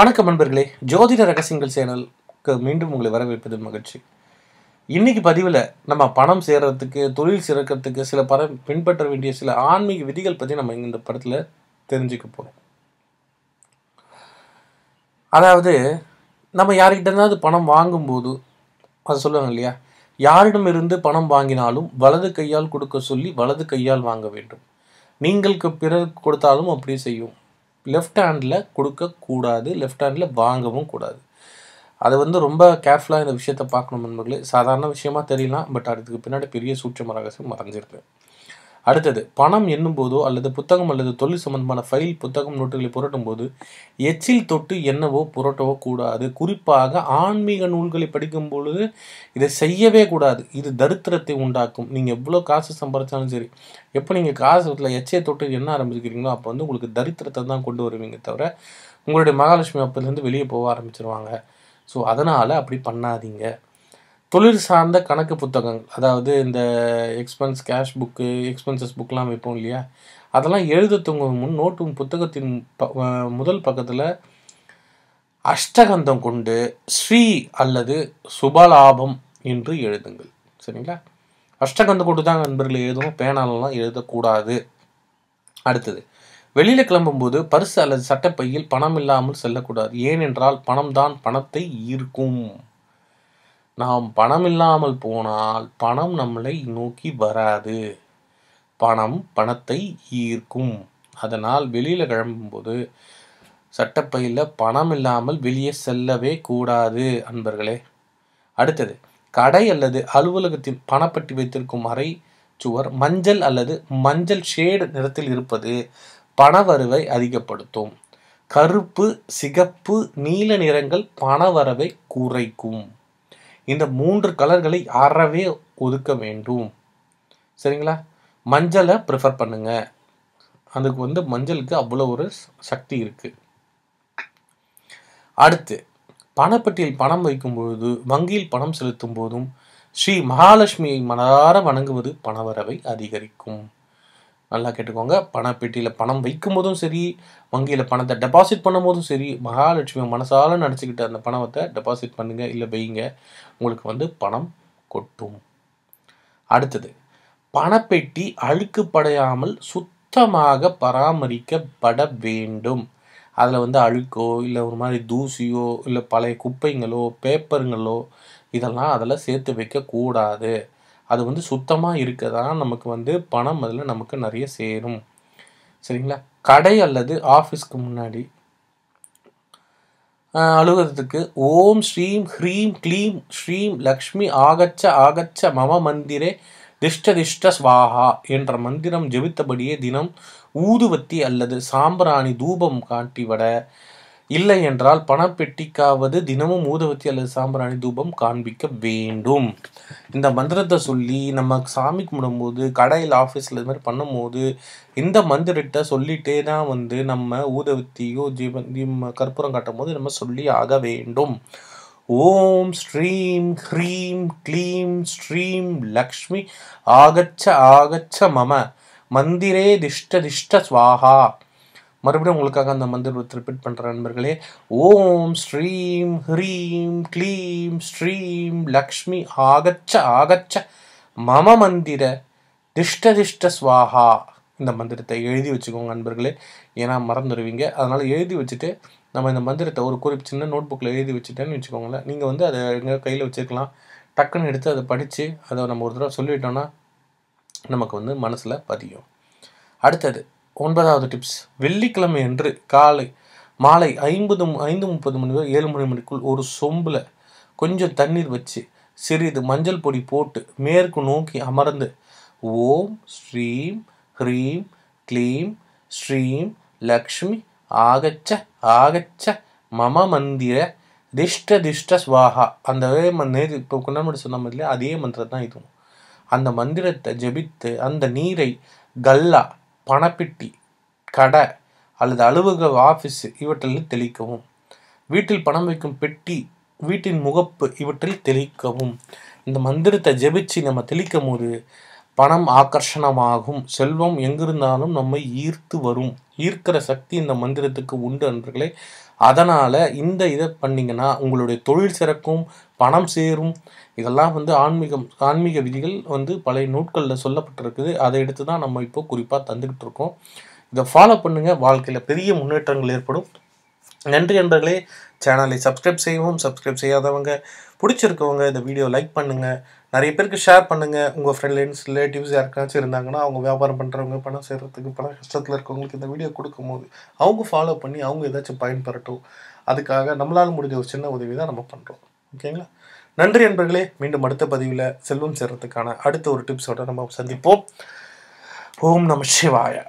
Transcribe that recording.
வணக்கம் நண்பர்களே ஜோதிட ரகசியங்கள் சேனலுக்கு மீண்டும் உங்களை வரவேற்பது மகிழ்ச்சி இன்னைக்கு பதிவில் நம்ம பணம் சேர்கிறதுக்கு தொழில் சேர்க்கிறதுக்கு சில பர பின்பற்ற வேண்டிய சில ஆன்மீக விதிகள் பற்றி நம்ம இந்த படத்தில் தெரிஞ்சுக்க போகிறோம் அதாவது நம்ம இருந்தாவது பணம் வாங்கும்போது அது சொல்லுவாங்க இல்லையா யாரிடமிருந்து பணம் வாங்கினாலும் வலது கையால் கொடுக்க சொல்லி வலது கையால் வாங்க வேண்டும் நீங்களுக்கு பிறர் கொடுத்தாலும் அப்படியே செய்யும் லெஃப்ட் ஹேண்டில் கொடுக்கக்கூடாது லெஃப்ட் ஹேண்டில் வாங்கவும் கூடாது அதை வந்து ரொம்ப கேர்ஃபுல்லாக இந்த விஷயத்தை பார்க்கணும் நண்பர்களே சாதாரண விஷயமா தெரியலாம் பட் அதுக்கு பின்னாடி பெரிய சூட்சம ரகசியம் மறைஞ்சிருக்கு அடுத்தது பணம் என்னும் போதோ அல்லது புத்தகம் அல்லது தொழில் சம்பந்தமான ஃபைல் புத்தகம் நோட்டுகளை புரட்டும் போது எச்சில் தொட்டு என்னவோ புரட்டவோ கூடாது குறிப்பாக ஆன்மீக நூல்களை படிக்கும் பொழுது இதை செய்யவே கூடாது இது தரித்திரத்தை உண்டாக்கும் நீங்கள் எவ்வளோ காசு சம்பாதிச்சாலும் சரி எப்போ நீங்கள் காசு எச்சையை தொட்டு என்ன ஆரம்பிச்சுக்கிறீங்களோ அப்போ வந்து உங்களுக்கு தரித்திரத்தை தான் கொண்டு வருவீங்க தவிர உங்களுடைய மகாலட்சுமி அப்பிலேருந்து வெளியே போக ஆரம்பிச்சிருவாங்க ஸோ அதனால் அப்படி பண்ணாதீங்க தொழில் சார்ந்த கணக்கு புத்தகங்கள் அதாவது இந்த எக்ஸ்பென்ஸ் கேஷ் புக்கு எக்ஸ்பென்சஸ் புக்கெலாம் வைப்போம் இல்லையா அதெல்லாம் எழுத தூங்கும் முன் நோட்டும் புத்தகத்தின் ப முதல் பக்கத்தில் அஷ்டகந்தம் கொண்டு ஸ்ரீ அல்லது சுபலாபம் என்று எழுதுங்கள் சரிங்களா அஷ்டகந்தம் கொண்டு தான் நண்பர்கள் எழுதணும் பேனாலெலாம் எழுதக்கூடாது அடுத்தது வெளியில் கிளம்பும்போது பரிசு அல்லது சட்டப்பையில் பணம் இல்லாமல் செல்லக்கூடாது ஏனென்றால் பணம் தான் பணத்தை ஈர்க்கும் நாம் பணம் இல்லாமல் போனால் பணம் நம்மளை நோக்கி வராது பணம் பணத்தை ஈர்க்கும் அதனால் வெளியில் கிளம்பும்போது சட்டப்பையில் பணம் இல்லாமல் வெளியே செல்லவே கூடாது அன்பர்களே அடுத்தது கடை அல்லது அலுவலகத்தின் பணப்பட்டி வைத்திருக்கும் அறை சுவர் மஞ்சள் அல்லது மஞ்சள் ஷேடு நிறத்தில் இருப்பது பண வரவை அதிகப்படுத்தும் கருப்பு சிகப்பு நீல நிறங்கள் பண வரவை குறைக்கும் இந்த மூன்று கலர்களை அறவே ஒதுக்க வேண்டும் சரிங்களா மஞ்சளை ப்ரிஃபர் பண்ணுங்க அதுக்கு வந்து மஞ்சளுக்கு அவ்வளோ ஒரு சக்தி இருக்குது அடுத்து பணப்பட்டியில் பணம் வைக்கும் பொழுது வங்கியில் பணம் செலுத்தும் போதும் ஸ்ரீ மகாலட்சுமியை மனதார வணங்குவது பணவரவை அதிகரிக்கும் நல்லா கேட்டுக்கோங்க பணப்பெட்டியில் பணம் வைக்கும் போதும் சரி வங்கியில் பணத்தை டெபாசிட் பண்ணும் போதும் சரி மகாலட்சுமி மனசால நினச்சிக்கிட்டு அந்த பணத்தை டெபாசிட் பண்ணுங்கள் இல்லை வைங்க உங்களுக்கு வந்து பணம் கொட்டும் அடுத்தது பணப்பெட்டி அழுக்குப்படையாமல் சுத்தமாக பராமரிக்கப்பட வேண்டும் அதில் வந்து அழுக்கோ இல்லை ஒரு மாதிரி தூசியோ இல்லை பழைய குப்பைங்களோ பேப்பருங்களோ இதெல்லாம் அதில் சேர்த்து வைக்கக்கூடாது அது வந்து சுத்தமாக இருக்கதான் நமக்கு வந்து பணம் அதில் நமக்கு நிறைய சேரும் சரிங்களா கடை அல்லது ஆஃபீஸ்க்கு முன்னாடி அலுவலகத்துக்கு ஓம் ஸ்ரீம் ஹ்ரீம் க்ளீம் ஸ்ரீம் லக்ஷ்மி ஆகச்ச ஆகச்ச மம மந்திரே திஷ்டதிஷ்ட ஸ்வாஹா என்ற மந்திரம் ஜெபித்தபடியே தினம் ஊதுவத்தி அல்லது சாம்பிராணி தூபம் காட்டி வட இல்லை என்றால் பணப்பெட்டிக்காவது தினமும் ஊதுவத்தி அல்லது சாம்பிராணி தூபம் காண்பிக்க வேண்டும் இந்த மந்திரத்தை சொல்லி நம்ம சாமி கும்பிடும்போது கடையில் ஆஃபீஸில் இது மாதிரி பண்ணும்போது இந்த மந்திரத்தை சொல்லிட்டே தான் வந்து நம்ம ஊதவத்தியோ ஜீவன் கற்பூரம் காட்டும் போது நம்ம சொல்லி ஆக வேண்டும் ஓம் ஸ்ரீம் ஹ்ரீம் க்ளீம் ஸ்ரீம் லக்ஷ்மி ஆகச்ச ஆகச்ச மம மந்திரே திஷ்ட திஷ்ட சுவாகா மறுபடியும் உங்களுக்காக அந்த மந்திரத்தை ரிப்பீட் பண்ணுற நண்பர்களே ஓம் ஸ்ரீம் ஹ்ரீம் க்ளீம் ஸ்ரீம் லக்ஷ்மி ஆகச்ச ஆகச்ச மம மந்திர திஷ்டதிஷ்ட ஸ்வாஹா இந்த மந்திரத்தை எழுதி வச்சுக்கோங்க நண்பர்களே ஏன்னா மறந்துடுவீங்க அதனால் எழுதி வச்சுட்டு நம்ம இந்த மந்திரத்தை ஒரு குறிப்பு சின்ன நோட் புக்கில் எழுதி வச்சுட்டேன்னு வச்சுக்கோங்களேன் நீங்கள் வந்து அதை எங்கள் கையில் வச்சுருக்கலாம் டக்குன்னு எடுத்து அதை படித்து அதை நம்ம ஒரு தடவை சொல்லிட்டோன்னா நமக்கு வந்து மனசில் பதியும் அடுத்தது ஒன்பதாவது டிப்ஸ் வெள்ளிக்கிழமை என்று காலை மாலை ஐம்பது ஐந்து முப்பது மணி முதல் ஏழு மணி மணிக்குள் ஒரு சொம்பில் கொஞ்சம் தண்ணீர் வச்சு சிறிது மஞ்சள் பொடி போட்டு மேற்கு நோக்கி அமர்ந்து ஓம் ஸ்ரீம் ஹ்ரீம் க்ளீம் ஸ்ரீம் லக்ஷ்மி ஆகச்ச ஆகச்ச மம மந்திர திஷ்ட திஷ்ட ஸ்வாகா அந்த நேரில் இப்போ குண்டமணி சொன்ன மாதிரிலே அதே மந்திரம் தான் இதுவும் அந்த மந்திரத்தை ஜெபித்து அந்த நீரை கல்லா பணப்பெட்டி கடை அல்லது அலுவலக ஆஃபீஸு இவற்றில் தெளிக்கவும் வீட்டில் பணம் வைக்கும் பெட்டி வீட்டின் முகப்பு இவற்றில் தெளிக்கவும் இந்த மந்திரத்தை ஜெபிச்சு நம்ம தெளிக்கும் போது பணம் ஆக்கர்ஷணமாகும் செல்வம் எங்கிருந்தாலும் நம்மை ஈர்த்து வரும் ஈர்க்கிற சக்தி இந்த மந்திரத்துக்கு உண்டு அன்பர்களே அதனால் இந்த இதை பண்ணிங்கன்னா உங்களுடைய தொழில் சிறக்கும் பணம் சேரும் இதெல்லாம் வந்து ஆன்மீகம் ஆன்மீக விதிகள் வந்து பழைய நூட்களில் சொல்லப்பட்டிருக்குது அதை எடுத்து தான் நம்ம இப்போ குறிப்பாக தந்துக்கிட்டு இருக்கோம் இதை ஃபாலோ பண்ணுங்கள் வாழ்க்கையில் பெரிய முன்னேற்றங்கள் ஏற்படும் நன்றி நண்பர்களே சேனலை சப்ஸ்கிரைப் செய்யவும் சப்ஸ்கிரைப் செய்யாதவங்க பிடிச்சிருக்கவங்க இந்த வீடியோ லைக் பண்ணுங்கள் நிறைய பேருக்கு ஷேர் பண்ணுங்கள் உங்கள் ஃப்ரெண்ட்ஸ் ரிலேட்டிவ்ஸ் யாருக்காச்சும் இருந்தாங்கன்னா அவங்க வியாபாரம் பண்ணுறவங்க பணம் சேர்கிறதுக்கு பணம் கஷ்டத்தில் இருக்கவங்களுக்கு இந்த வீடியோ கொடுக்கும்போது அவங்க ஃபாலோ பண்ணி அவங்க ஏதாச்சும் பயன்பெறட்டும் அதுக்காக நம்மளால் முடிஞ்ச ஒரு சின்ன உதவி தான் நம்ம பண்ணுறோம் ஓகேங்களா நன்றி நண்பர்களே மீண்டும் அடுத்த பதிவில் செல்வம் சேர்கிறதுக்கான அடுத்த ஒரு டிப்ஸோட நம்ம சந்திப்போம் ஓம் நம சிவாயா